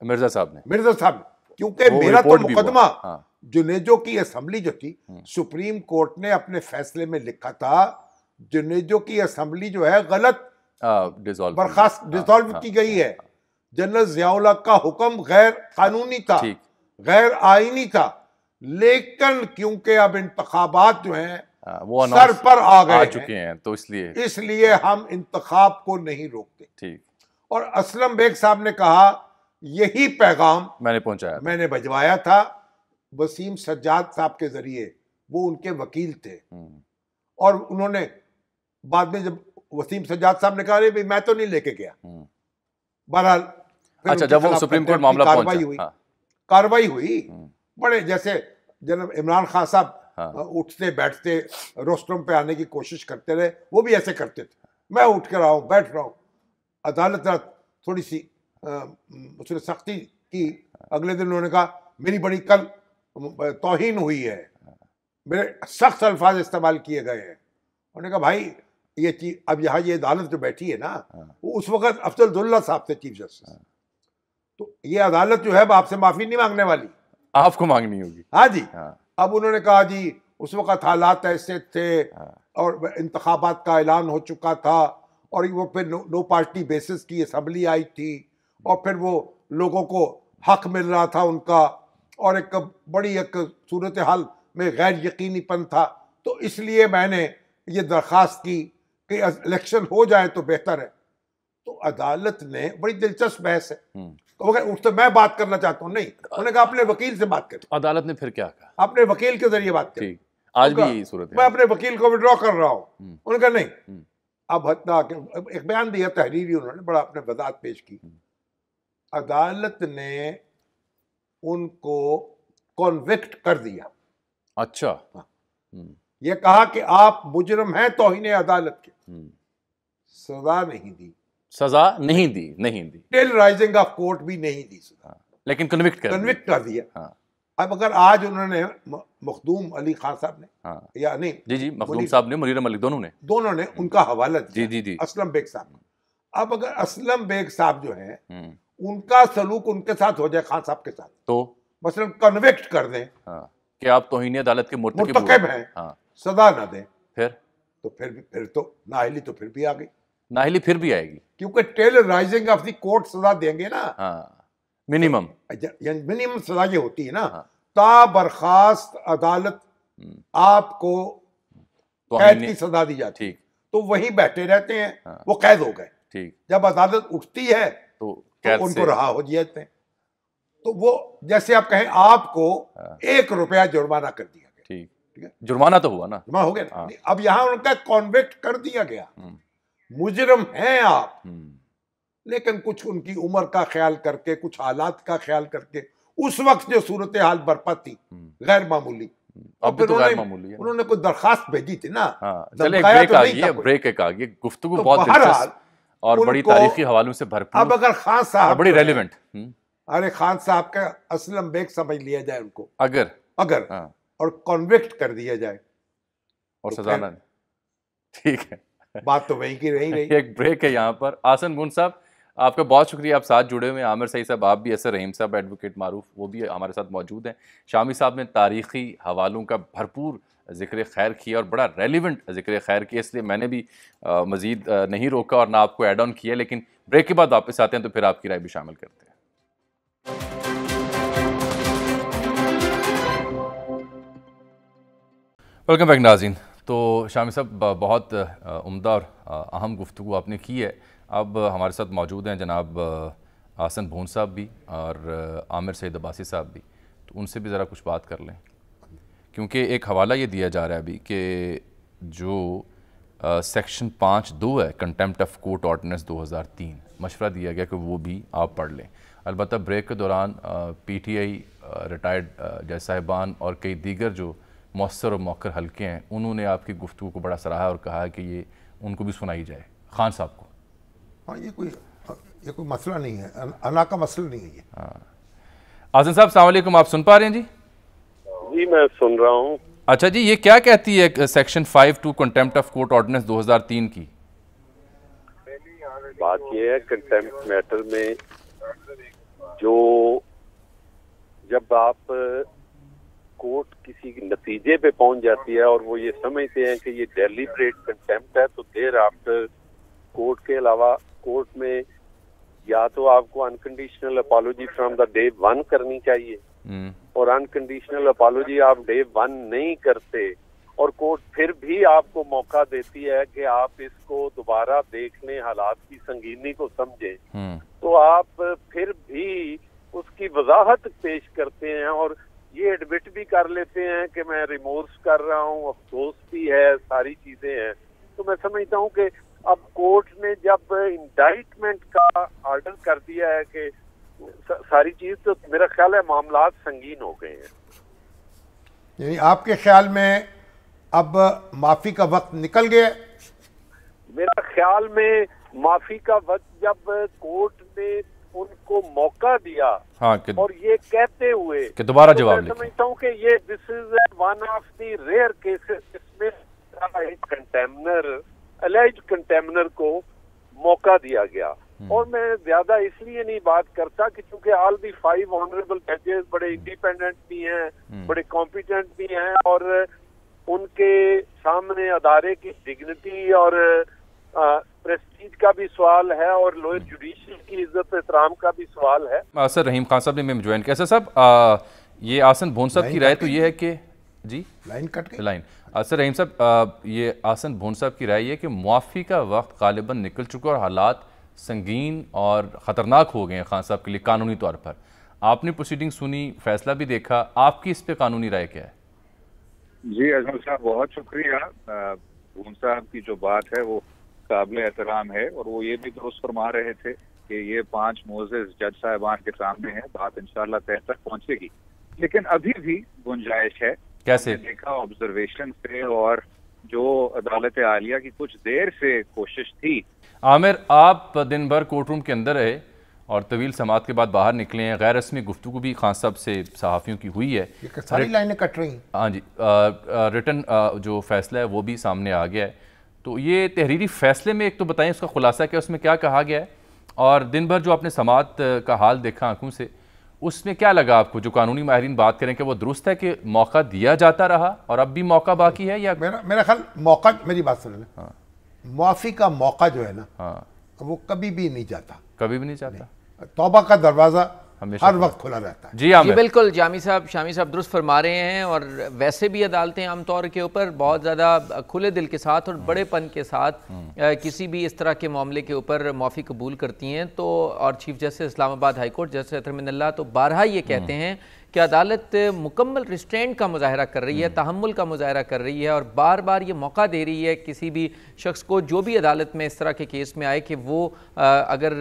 मिर्जा साहब ने मिर्जा साहब ने क्योंकि मेरा तो मुकदमा हाँ। जुनेजो की असम्बली जो थी हम्म। सुप्रीम कोर्ट ने अपने फैसले में लिखा था जुनेजो की असम्बली जो है गलत बर्खास्त डिसॉल्व हाँ, हाँ, की गई हाँ। है जनरल जियाउला का हुक्म गैर कानूनी था गैर आइनी था लेकिन क्योंकि अब इंतबात जो है वो सर पर आ गए आ चुके हैं, हैं तो इसलिए इसलिए हम इंतखाब को नहीं रोकते ठीक और असलम बेग साहब ने कहा यही पैगाम मैंने पहुंचाया मैंने भजवाया था वसीम सज्जाद साहब के जरिए वो उनके वकील थे हम्म। और उन्होंने बाद में जब वसीम सज्जाद साहब ने कहा अरे मैं तो नहीं लेके गया हम्म। बहरहाल अच्छा जब वो सुप्रीम कोर्ट मामला कार्रवाई हुई हाँ। कार्रवाई हुई हम्म। बड़े जैसे जनाब इमरान खान साहब हाँ। उठते बैठते रोस्टरूम पे आने की कोशिश करते रहे वो भी ऐसे करते थे मैं उठ कर आऊँ बैठ रहा हूँ अदालत थोड़ी सी उसने सख्ती की अगले दिन उन्होंने कहा मेरी बड़ी कल तोहन हुई है मेरे सख्त अल्फाज इस्तेमाल किए गए हैं उन्होंने कहा भाई ये चीज अब यहाँ ये अदालत जो बैठी है ना हाँ। वो उस वक्त अफजल साहब थे चीफ जस्टिस तो ये अदालत जो है आपसे माफी नहीं मांगने वाली आपको मांगनी होगी हाँ जी हाँ अब उन्होंने कहा जी उस वक्त हालात ऐसे थे हाँ। और इंतबात का ऐलान हो चुका था और वो फिर नो, नो पार्टी बेसिस की असम्बली आई थी और फिर वो लोगों को हक मिल रहा था उनका और एक बड़ी एक सूरत हाल में गैर यकीनीपन था तो इसलिए मैंने ये दरख्वास्त की कि इलेक्शन हो जाए तो बेहतर है तो अदालत ने बड़ी दिलचस्प बहस है हम्म। तो वो उससे मैं बात करना चाहता हूँ नहीं उन्होंने कहा अपने वकील से बात कर अदालत ने फिर क्या कहा अपने वकील के जरिए बात की आज भी यही सूरत मैं अपने वकील को विड्रॉ कर रहा हूँ हम्म। उन्होंने कहा नहीं हम्म। अब हत्या एक बयान दिया तहरीरी उन्होंने बड़ा अपने वजात पेश की हम्म। अदालत ने उनको कॉन्विक्ट कर दिया अच्छा हाँ। ये कहा कि आप मुजरम हैं तोहिन अदालत के सजा नहीं दी सजा नहीं दी नहीं दी टेल राइजिंग ऑफ कोर्ट भी नहीं दी सजा हाँ, लेकिन कन्विक्ट कर कन्विक्ट कर दिया हाँ। अब अगर आज उन्होंने मखदूम अली खान साहब ने हाँ। या नहीं जी जी मखदूम साहब ने मुनीर मलिक दोनों ने दोनों ने उनका हवाला दिया जी जी जी असलम बेग साहब अब अगर असलम बेग साहब जो है हम्म। उनका सलूक उनके साथ हो जाए खान साहब के साथ तो मसलन कन्विक्ट कर दें हाँ। कि आप तोहनी अदालत के मुर्तकब हैं हाँ। सदा ना दें फिर तो फिर भी फिर तो नाहली तो फिर भी आ गई नाहली फिर भी आएगी क्योंकि till rising of the court सजा देंगे ना हाँ, मिनिमम मिनिमम सजा ये होती है ना हाँ। ता बर्खास्त अदालत हम्म। आपको तो कैद की सजा दी जाती ठीक तो वही बैठे रहते हैं हाँ। वो कैद हो गए ठीक जब अदालत उठती है तो, तो उनको रहा हो जाते हैं तो वो जैसे आप कहें आपको एक रुपया जुर्माना कर दिया गया ठीक ठीक है जुर्माना तो हुआ ना जुर्माना हो गया ना अब यहाँ उनका कॉन्वेक्ट कर दिया गया हम्म। मुजरम हैं आप हम्म। लेकिन कुछ उनकी उम्र का ख्याल करके कुछ हालात का ख्याल करके उस वक्त जो सूरत हाल बरपा थी हम्म। गैर मामूली हम्म। अब फिर तो उन्होंने उन्होंने कोई दरखास्त भेजी थी ना चले ब्रेक ब्रेक एक आ गई गुफ्तु तो बहुत और बड़ी तारीखी हवालों से भरपूर अब अगर खान साहब बड़ी रेलिवेंट अरे खान साहब का असलम बेग समझ लिया जाए उनको अगर अगर हाँ। और कॉन्विक्ट कर दिया जाए और तो सजाना ठीक है बात तो वही की रही रही एक ब्रेक है यहाँ पर आसन मुन साहब आपका बहुत शुक्रिया आप साथ जुड़े हुए हैं आमिर सही साहब आप भी असर रहीम साहब एडवोकेट मारूफ वो भी हमारे साथ मौजूद हैं शामी साहब ने तारीखी हवालों का भरपूर ज़िक्र खैर किया और बड़ा रेलिवेंट ज़िक्र खैर किया इसलिए मैंने भी मज़ीद नहीं रोका और ना आपको एड ऑन किया लेकिन ब्रेक के बाद वापस आते हैं तो फिर आपकी राय भी शामिल करते हैं वेलकम बैक नाजीन तो शामी साहब बहुत उमदा और अहम गुफ्तु आपने की है अब हमारे साथ मौजूद हैं जनाब आसन भून साहब भी और आमिर सैद अब्बासी साहब भी तो उनसे भी ज़रा कुछ बात कर लें क्योंकि एक हवाला ये दिया जा रहा है अभी कि जो आ, सेक्शन पाँच दो है कंटेम्प्ट ऑफ कोर्ट ऑर्डनेंस 2003 मशवरा दिया गया कि वो भी आप पढ़ लें अलबत्त ब्रेक के दौरान पी टी आई रिटायर्ड जज साहिबान और कई दीगर जो मौसर और मौकर हल्के हैं उन्होंने आपकी गुफ्तु को बड़ा सराहा और कहा कि ये उनको भी सुनाई जाए खान साहब को हाँ ये कोई ये कोई मसला नहीं है अना का मसला नहीं है ये हाँ आजम साहब सलामकुम आप सुन पा रहे हैं जी जी मैं सुन रहा हूँ अच्छा जी ये क्या कहती है section five two contempt of court ordinance 2003 की बात यह है कंटेम्प्ट मैटर में जो जब आप कोर्ट किसी नतीजे पे पहुंच जाती है और वो ये समझते हैं कि ये डेलीबरेट कंटेम्प्ट है तो देर आफ्टर कोर्ट के अलावा कोर्ट में या तो आपको unconditional apology from the day one करनी चाहिए हम्म। और अनकंडीशनल अपॉलोजी आप डे वन नहीं करते और कोर्ट फिर भी आपको मौका देती है कि आप इसको दोबारा देख लें हालात की संगीनी को समझे हम्म। तो आप फिर भी उसकी वजाहत पेश करते हैं और ये एडमिट भी कर लेते हैं कि मैं रिमोर्स कर रहा हूँ अफसोस भी है सारी चीजें हैं तो मैं समझता हूँ कि अब कोर्ट ने जब इंडाइटमेंट का ऑर्डर कर दिया है कि सारी चीज तो मेरा ख्याल है मामला संगीन हो गए हैं यानी आपके ख्याल में अब माफी का वक्त निकल गया मेरा ख्याल में माफी का वक्त जब कोर्ट ने उनको मौका दिया हाँ, कि, और ये कहते हुए कि दोबारा तो जवाब मैं समझता हूँ कि ये this is one of the rare cases जिसमें कंटेमनर अलेज कंटेमनर को मौका दिया गया हम्म। और मैं ज्यादा इसलिए नहीं बात करता कि क्योंकि ऑल दी फाइव ऑनरेबल जजेस बड़े इंडिपेंडेंट हम्म। भी हैं हम्म। बड़े कॉम्पिटेंट भी हैं और उनके सामने अदारे की डिग्निटी और प्रेस्टीज का भी सवाल है और लोअर हम्म। की इज्जत एहतराम का भी सवाल है सर रहीम खान साहब ने ज्वाइन किया सर साहब ये आसन भोन साहब की राय तो ये है कि जी लाइन कट गई लाइन सर रहीम साहब ये आसन भोन साहब की राय कि मुआफ़ी का वक्त गालिबा निकल चुका और हालात संगीन और ख़तरनाक हो गए हैं खान साहब के लिए कानूनी तौर पर आपने प्रोसीडिंग सुनी फैसला भी देखा आपकी इस पर कानूनी राय क्या है जी अजमल साहब बहुत शुक्रिया साहब की जो बात है वो काबिल एहतराम है और वो ये भी दुरुस्त फरमा रहे थे कि ये पांच मोजेज जज साहबान के सामने हैं बात इंशाल्लाह तय तक पहुंचेगी लेकिन अभी भी गुंजाइश है कैसे देखा ऑब्जर्वेशन से और जो अदालत आलिया की कुछ देर से कोशिश थी आमिर आप दिन भर कोर्ट रूम के अंदर रहे और तवील समात के बाद बाहर निकले हैं गैर रस्मी गुफ्तु भी खान साहब से सहाफ़ियों की हुई है सारी लाइनें कट रही हाँ जी रिटर्न जो फैसला है वो भी सामने आ गया है तो ये तहरीरी फैसले में एक तो बताएं उसका खुलासा क्या उसमें क्या कहा गया है और दिन भर जो आपने समात का हाल देखा आंखों से उसमें क्या लगा आपको जो कानूनी माहरीन बात करें कि वो दुरुस्त है कि मौका दिया जाता रहा और अब भी मौका बाकी है या मेरा मेरा ख्याल मौका मेरी बात सुन लें हाँ मुआफ़ी का मौका जो है ना हाँ वो कभी भी नहीं जाता कभी भी नहीं जाता तोबा का दरवाज़ा हमेशा हर वक्त खुला रहता है जी हाँ बिल्कुल जामी साहब शामी साहब दुरुस्त फरमा रहे हैं और वैसे भी अदालतें आमतौर के ऊपर बहुत ज़्यादा खुले दिल के साथ और बड़ेपन के साथ हम्म। किसी भी इस तरह के मामले के ऊपर माफ़ी कबूल करती हैं तो और chief justice Islamabad high court justice Athar Minallah तो बारह ये कहते हम्म। हैं कि अदालत मुकम्मल रिस्ट्रेंट का मुजाहरा कर रही है हम्म। तहमुल का मुजाहरा कर रही है और बार बार ये मौका दे रही है किसी भी शख्स को जो भी अदालत में इस तरह के केस में आए कि वो अगर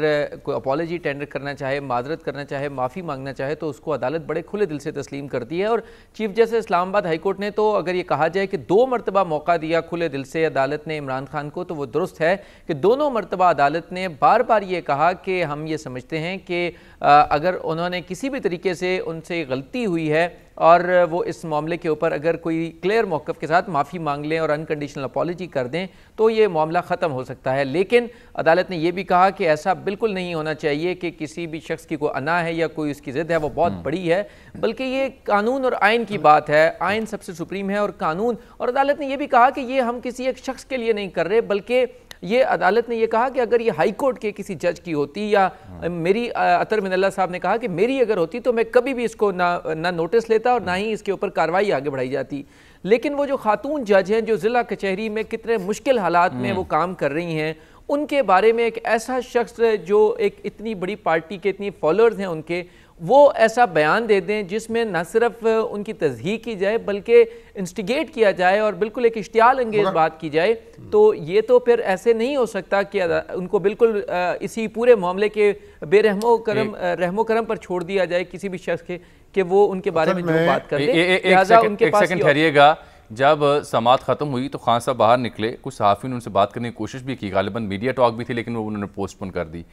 कोई अपॉलोजी टेंडर करना चाहे माजरत करना चाहे माफ़ी मांगना चाहे तो उसको अदालत बड़े खुले दिल से तस्लीम करती है और चीफ जस्टिस इस्लामाबाद हाईकोर्ट ने तो अगर ये कहा जाए कि दो मरतबा मौका दिया खुले दिल से अदालत ने इमरान खान को तो वो दुरुस्त है कि दोनों मरतबा अदालत ने बार बार ये कहा कि हम ये समझते हैं कि अगर उन्होंने किसी भी तरीके से उनसे गलती गलती हुई है और वो इस मामले के ऊपर अगर कोई क्लियर मौक़ के साथ माफ़ी मांग लें और अनकंडीशनल अपॉलोजी कर दें तो ये मामला ख़त्म हो सकता है लेकिन अदालत ने यह भी कहा कि ऐसा बिल्कुल नहीं होना चाहिए कि किसी भी शख्स की कोई अना है या कोई उसकी ज़िद है वो बहुत हम्म। बड़ी है बल्कि ये कानून और आयन की बात है आयन सबसे सुप्रीम है और कानून और अदालत ने यह भी कहा कि ये हम किसी एक शख्स के लिए नहीं कर रहे बल्कि ये अदालत ने यह कहा कि अगर ये हाईकोर्ट के किसी जज की होती या हाँ। मेरी अतर मिनल्ला साहब ने कहा कि मेरी अगर होती तो मैं कभी भी इसको ना ना नोटिस लेता और ना हाँ। ही इसके ऊपर कार्रवाई आगे बढ़ाई जाती लेकिन वो जो खातून जज हैं जो ज़िला कचहरी में कितने मुश्किल हालात में हाँ। वो काम कर रही हैं उनके बारे में एक ऐसा शख्स जो एक इतनी बड़ी पार्टी के इतनी फॉलोअर्स हैं उनके वो ऐसा बयान दे दें जिसमें न सिर्फ उनकी तस्दीक की जाए बल्कि इंस्टिगेट किया जाए और बिल्कुल एक इश्तियाल अंगेज बात की जाए तो ये तो फिर ऐसे नहीं हो सकता कि उनको बिल्कुल इसी पूरे मामले के बेरहमो करम रहमो करम पर छोड़ दिया जाए किसी भी शख्स के कि वो उनके बारे में जो बात कर लिहाजा ठहरिएगा जब समात ख़त्म हुई तो खान साहब बाहर निकले कुछ सहाफ़ी ने उनसे बात करने की कोशिश भी की गालिबा मीडिया टॉक भी थी लेकिन वो उन्होंने पोस्टपोन कर दी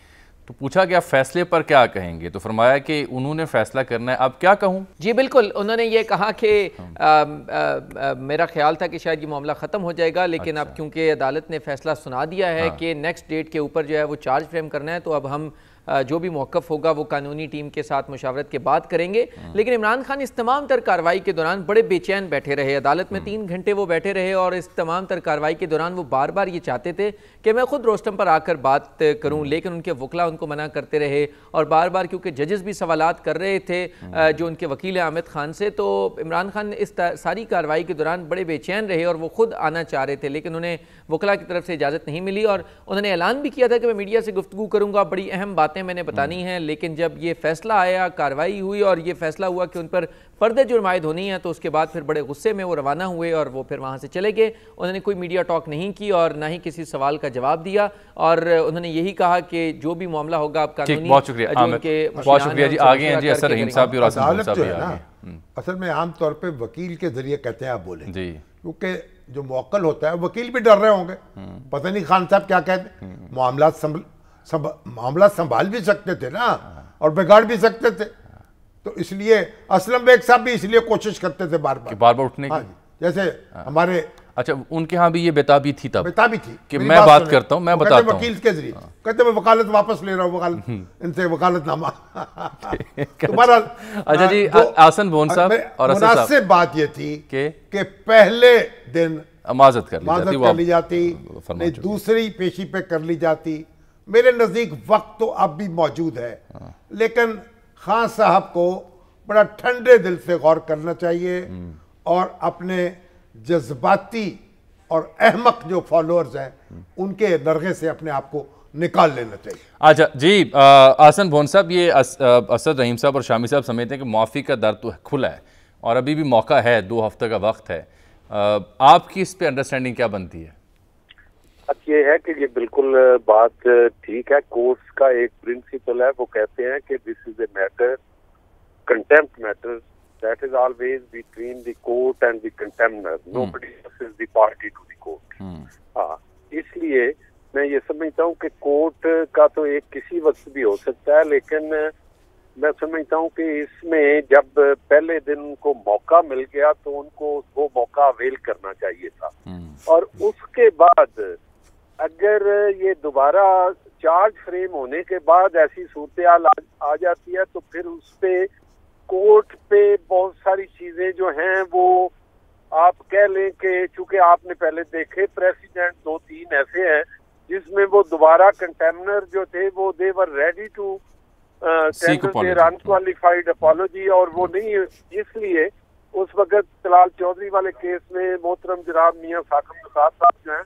तो पूछा गया फैसले पर क्या कहेंगे तो फरमाया कि उन्होंने फैसला करना है अब क्या कहूँ जी बिल्कुल उन्होंने ये कहा कि मेरा ख्याल था कि शायद ये मामला ख़त्म हो जाएगा लेकिन अच्छा। अब क्योंकि अदालत ने फैसला सुना दिया है हाँ। कि नेक्स्ट डेट के ऊपर जो है वो चार्ज फ्रेम करना है तो अब हम जो भी मौक़ होगा वो कानूनी टीम के साथ मुशावरत के बाद करेंगे लेकिन इमरान खान इस तमाम तर कार्रवाई के दौरान बड़े बेचैन बैठे रहे अदालत में तीन घंटे वो बैठे रहे और इस तमाम तर कार्रवाई के दौरान वो बार बार ये चाहते थे कि मैं खुद रोस्टम पर आकर बात करूँ लेकिन उनके वकला उनको मना करते रहे और बार बार क्योंकि जजेस भी सवाल कर रहे थे जो उनके वकील हैं आमिर खान से तो इमरान खान इस सारी कार्रवाई के दौरान बड़े बेचैन रहे और वो खुद आना चाह रहे थे लेकिन उन्हें वकला की तरफ से इजाज़त नहीं मिली और उन्होंने ऐलान भी किया था कि मैं मीडिया से गुफ्तु करूँगा बड़ी अहम बात बातें मैंने हम्म। बतानी हैं लेकिन जब ये फैसला आया कार्रवाई हुई और ये फैसला हुआ कि उन पर पर्दे जुर्माद होनी है तो उसके बाद फिर बड़े गुस्से में वो रवाना हुए और वो फिर वहाँ से चले गए उन्होंने कोई मीडिया टॉक नहीं की और ना ही किसी सवाल का जवाब दिया और उन्होंने यही कहा कि जो भी मामला होगा आपका बहुत शुक्रिया हम्म। असल में आमतौर पर वकील के जरिए कहते हैं आप बोले क्योंकि जो मोकल होता है वकील भी डर रहे होंगे हम्म। पता नहीं खान साहब क्या कहते मामला सब मामला संभाल भी सकते थे ना और बिगाड़ भी सकते थे तो इसलिए असलम बेग साहब भी इसलिए कोशिश करते थे बार बार बार बार उठने की हाँ जैसे हाँ। हमारे अच्छा उनके यहाँ भी ये बेताबी थी तब बेताबी थी कि मैं बात, करता हूँ मैं बताता हूँ वकील के जरिए हाँ। कहते मैं वकालत वापस ले रहा हूँ वकालत हम्म। इनसे वकालत नामा तुम्हारा अच्छा जी आसन भवन साहब और से बात ये थी के? के पहले दिन माजत कर ली जाती दूसरी पेशी पे कर ली जाती मेरे नज़दीक वक्त तो अब भी मौजूद है हाँ। लेकिन खान साहब को बड़ा ठंडे दिल से गौर करना चाहिए हम्म। और अपने जज्बाती और अहमक जो फॉलोअर्स हैं हम्म। उनके नरगे से अपने आप को निकाल लेना चाहिए अच्छा जी आसन भोन साहब ये अस, असद रहीम साहब और शामी साहब समझते हैं कि माफ़ी का दर तो खुला है और अभी भी मौका है दो हफ्ते का वक्त है आपकी इस पर अंडरस्टैंडिंग क्या बनती है बात ये है कि ये बिल्कुल बात ठीक है कोर्स का एक प्रिंसिपल है वो कहते हैं कि this is a matter contempt matter that is always between the court and the contemnor nobody party to the court हाँ इसलिए मैं ये समझता हूँ कि कोर्ट का तो एक किसी वक्त भी हो सकता है लेकिन मैं समझता हूँ कि इसमें जब पहले दिन उनको मौका मिल गया तो उनको वो मौका अवेल करना चाहिए था hmm. और उसके बाद अगर ये दोबारा चार्ज फ्रेम होने के बाद ऐसी सूरत हाल आ जाती है तो फिर उस पर कोर्ट पे बहुत सारी चीजें जो हैं वो आप कह लें कि चूंकि आपने पहले देखे प्रेसिडेंट दो तीन ऐसे हैं जिसमें वो दोबारा कंटेमनर जो थे वो they were ready to unqualified apology और वो नहीं इसलिए उस वक्त तलाल चौधरी वाले केस में मोहतरम जनाब मियाँ साकम प्रसाद साहब जो हैं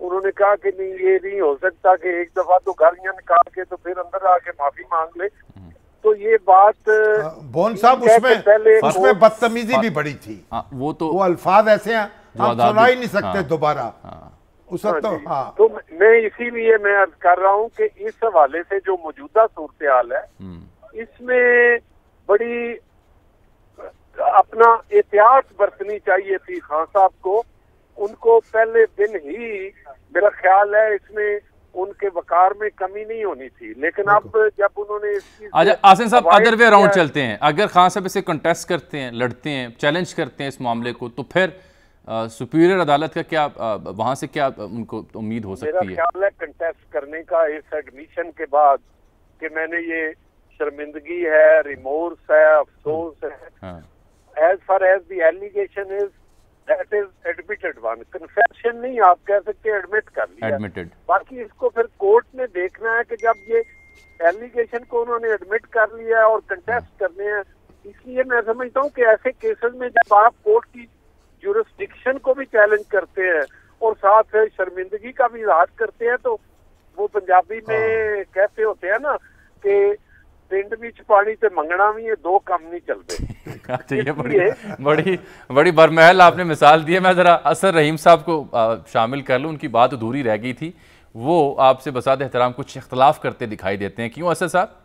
उन्होंने कहा कि नहीं ये नहीं हो सकता कि एक दफा तो घर यहाँ निकाल के तो फिर अंदर आके माफी मांग ले हम्म। तो ये बात हाँ, बोन साहब उसमें पहले उसमें बदतमीजी भी हाँ, बड़ी थी हाँ, वो तो वो अल्फाज ऐसे हैं हम सुना ही नहीं सकते दोबारा उस वक्त तो तो मैं इसीलिए मैं अर्ज कर रहा हूँ कि इस हवाले से जो मौजूदा सूरत हाल है हम्म। इसमें बड़ी अपना एहतियात बरतनी चाहिए थी खान साहब को उनको पहले दिन ही मेरा ख्याल है इसमें उनके वकार में कमी नहीं होनी थी लेकिन अब जब उन्होंने अच्छा, आसिन साहब अदर वे अराउंड चलते हैं अगर खान साहब इसे कंटेस्ट करते हैं लड़ते हैं चैलेंज करते हैं इस मामले को तो फिर सुपीरियर अदालत का क्या आ, वहां से क्या उनको उम्मीद हो सकती है ख्याल है कंटेस्ट करने का इस एडमिशन के बाद कि मैंने ये शर्मिंदगी है रिमोर्स है अफसोस है as far as the allegation is that is admitted one confession नहीं आप कह सकते एडमिट कर लिया एडमिटेड बाकी इसको फिर कोर्ट ने देखना है कि जब ये एलिगेशन को उन्होंने एडमिट कर लिया और कंटेस्ट करने हैं इसलिए मैं समझता हूँ कि ऐसे केसेस में जब आप कोर्ट की जुरिस्डिक्शन को भी चैलेंज करते हैं और साथ शर्मिंदगी का भी इजहार करते हैं तो वो पंजाबी में हाँ। कहते होते हैं ना कि पिंड पानी ਪਾਣੀ मंगना भी है दो काम नहीं चलते अच्छा ये बड़ी बड़ी बड़ी बरमहल आपने मिसाल दी है मैं ज़रा असर रहीम साहब को शामिल कर लूँ उनकी बात अधूरी रह गई थी वो आपसे बसात एहतराम कुछ इख्तलाफ करते दिखाई देते हैं क्यों असर साहब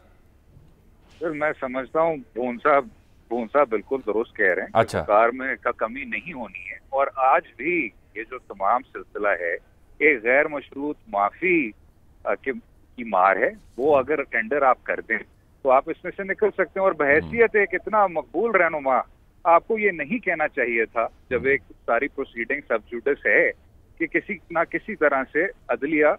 सर मैं समझता हूँ भून साहब भून साहब बिल्कुल दुरुस्त कह रहे हैं अच्छा कार में का कमी नहीं होनी है और आज भी ये जो तमाम सिलसिला है ये गैर मशरूत माफी की मार है वो अगर टेंडर आप कर दें तो आप इसमें से निकल सकते हैं और बहसीत एक इतना मकबूल रहनुमा आपको ये नहीं कहना चाहिए था जब हम्म। एक सारी प्रोसीडिंग जुडस है कि किसी ना किसी तरह से अदलिया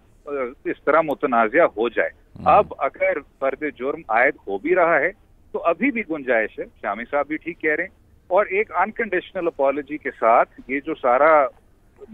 इस तरह मुतनाज़ हो जाए हम्म। अब अगर फर्द जुर्म आयद हो भी रहा है तो अभी भी गुंजाइश है श्यामी साहब भी ठीक कह रहे हैं और एक अनकंडीशनल अपॉलोजी के साथ ये जो सारा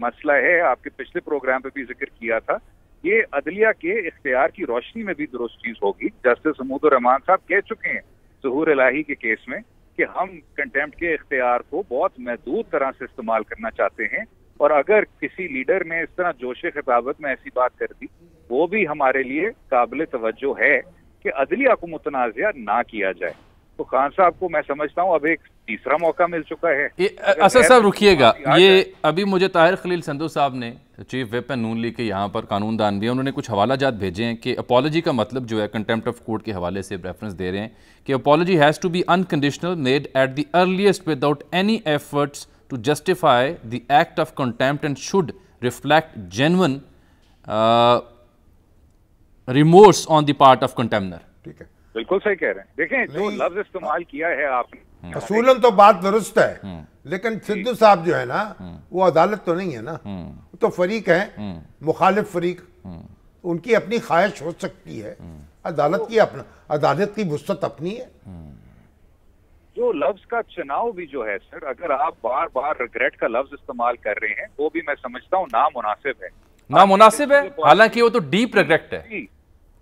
मसला है आपके पिछले प्रोग्राम पे भी जिक्र किया था ये अदलिया के इख्तियार की रोशनी में भी दुरुस्त चीज होगी जस्टिस हमूद रहमान साहब कह चुके हैं जहूर इलाही के केस में कि हम कंटेम्प्ट के इख्तियार को बहुत महदूद तरह से इस्तेमाल करना चाहते हैं और अगर किसी लीडर ने इस तरह जोश खिताबत में ऐसी बात कर दी वो भी हमारे लिए काबिल तवज्जो है कि अदलिया को मुतनाज़ ना किया जाए तो खान साहब को मैं समझता हूँ अब एक तीसरा मौका मिल चुका है असद साहब तो रुकिएगा ये अभी मुझे ताहिर खलील संधू साहब ने chief whip and Noon league के यहाँ पर कानून दान भी उन्होंने कुछ हवाला जात भेजे हैं कि अपोलॉजी का मतलब जो है कंटेम्प्ट ऑफ कोर्ट के हवाले से रेफरेंस दे रहे हैं कि apology has to be unconditional made at the earliest without any efforts to justify the act of contempt and should reflect genuine remorse on the part of contemnor ठीक है बिल्कुल सही कह रहे हैं देखें जो लफ्ज इस्तेमाल किया है आपने हम्म। असूलन तो बात दुरुस्त है हम्म। लेकिन सिद्धू साहब जो है ना हम्म। वो अदालत तो नहीं है ना तो फरीक है मुखालिफ फरीक उनकी अपनी ख्वाहिश हो सकती है अदालत की अपना अदालत की वसत अपनी है जो लफ्ज का चुनाव भी जो है सर अगर आप बार बार रिग्रेट का लफ्ज इस्तेमाल कर रहे हैं वो भी मैं समझता हूँ नामुनासिब है नामुनासिब है हालांकि वो तो डीप रिग्रेट है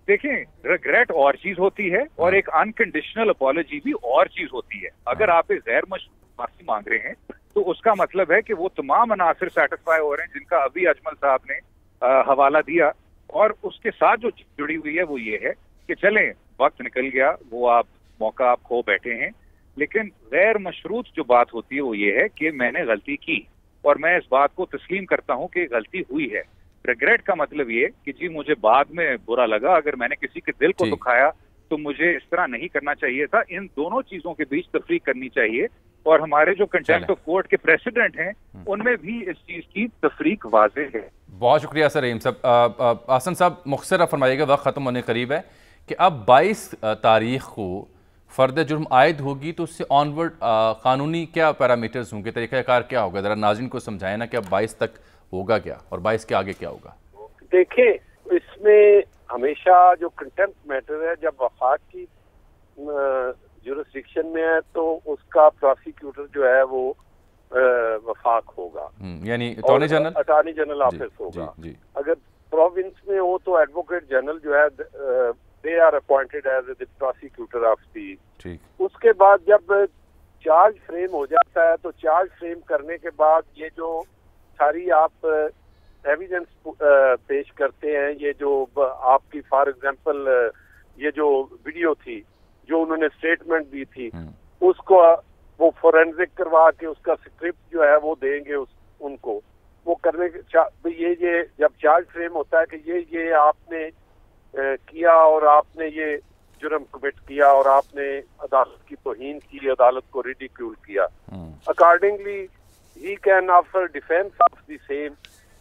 देखें रिग्रेट और चीज होती है और हाँ। एक अनकंडीशनल अपॉलॉजी भी और चीज होती है हाँ। अगर आप एक गैर मशरूर माफी मांग रहे हैं तो उसका मतलब है कि वो तमाम अनासर सेटिस्फाई हो रहे हैं जिनका अभी अजमल साहब ने हवाला दिया और उसके साथ जो जुड़ी हुई है वो ये है कि चलें वक्त निकल गया वो आप मौका आप खो बैठे हैं लेकिन गैर मशरूत जो बात होती है वो ये है कि मैंने गलती की और मैं इस बात को तस्लीम करता हूं कि गलती हुई है रिग्रेट का मतलब ये कि जी मुझे बाद में बुरा लगा अगर मैंने किसी के दिल को दुखाया तो मुझे इस तरह नहीं करना चाहिए था इन दोनों चीजों के बीच तफरी करनी चाहिए और हमारे जो कंटेंट ऑफ कोर्ट के प्रेसिडेंट हैं हम्म। उनमें भी इस चीज की तफरीक वाजे है बहुत शुक्रिया सर एम साहब आसन साहब मुख्तर फरमाइएगा वक्त ख़त्म होने करीब है कि अब 22 तारीख को फर्द जुर्म आयद होगी तो उससे ऑनवर्ड कानूनी क्या पैरामीटर्स होंगे तरीक़ाकार क्या होगा ज़रा नाजिन को समझाए ना कि अब 22 तक होगा क्या और बाईस के आगे क्या होगा देखिए इसमें हमेशा जो कंटेम्प मैटर है जब वफाक की जुरिस्टिक्शन में है तो उसका प्रोसिक्यूटर जो है वो वफाक होगा हम्म, यानी attorney general attorney general office होगा जी, जी. अगर प्रोविंस में हो तो एडवोकेट जनरल जो है they are appointed as the prosecutor of the उसके बाद जब चार्ज फ्रेम हो जाता है तो चार्ज फ्रेम करने के बाद ये जो सारी आप एविडेंस पेश करते हैं ये जो आपकी फॉर एग्जांपल ये जो वीडियो थी जो उन्होंने स्टेटमेंट दी थी हम्म। उसको वो फोरेंसिक करवा के उसका स्क्रिप्ट जो है वो देंगे उस उनको वो करने के तो ये ये जब चार्ज फ्रेम होता है कि ये ये आपने किया और आपने ये जुर्म कमिट किया और आपने अदालत की तोहन की अदालत को रिडिक्यूल किया accordingly hmm. He can offer defence of the same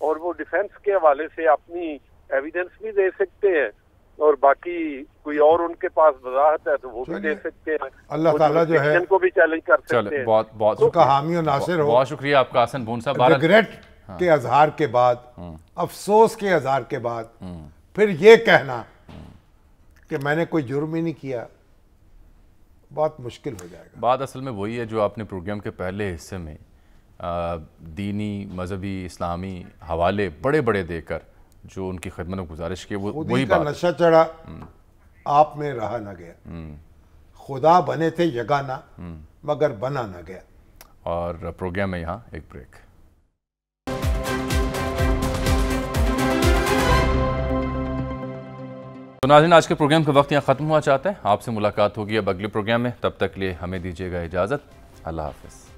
और वो डिफेंस के हवाले से अपनी एविडेंस भी दे सकते हैं और बाकी कोई और उनके पास वजाहत है तो वो भी दे सकते हैं अल्लाह ताला जो है को भी चैलेंज कर सकते हैं बहुत बहुत तो उनका हामी और नासिर हो बहुत शुक्रिया आपका आसन बोन साहब रिग्रेट हाँ। के अजहार के बाद हम्म। अफसोस के अजहार के बाद हम्म। फिर ये कहना कि मैंने कोई जुर्म ही नहीं किया बहुत मुश्किल हो जाएगा बात असल में वही है जो आपने प्रोग्राम के पहले हिस्से में दीनी मजहबी इस्लामी हवाले बड़े बड़े देकर जो उनकी खदमत में गुजारिश की वो वही का नशा चढ़ा आप में रहा ना गया हम्म। खुदा बने थे यगाना हम्म। मगर बना ना गया और प्रोग्राम है यहाँ एक ब्रेक तो नाजिन आज के प्रोग्राम का वक्त यहाँ ख़त्म हुआ चाहता है आपसे मुलाकात होगी अब अगले प्रोग्राम में तब तक लिए हमें दीजिएगा इजाज़त अल्लाह हाफिज़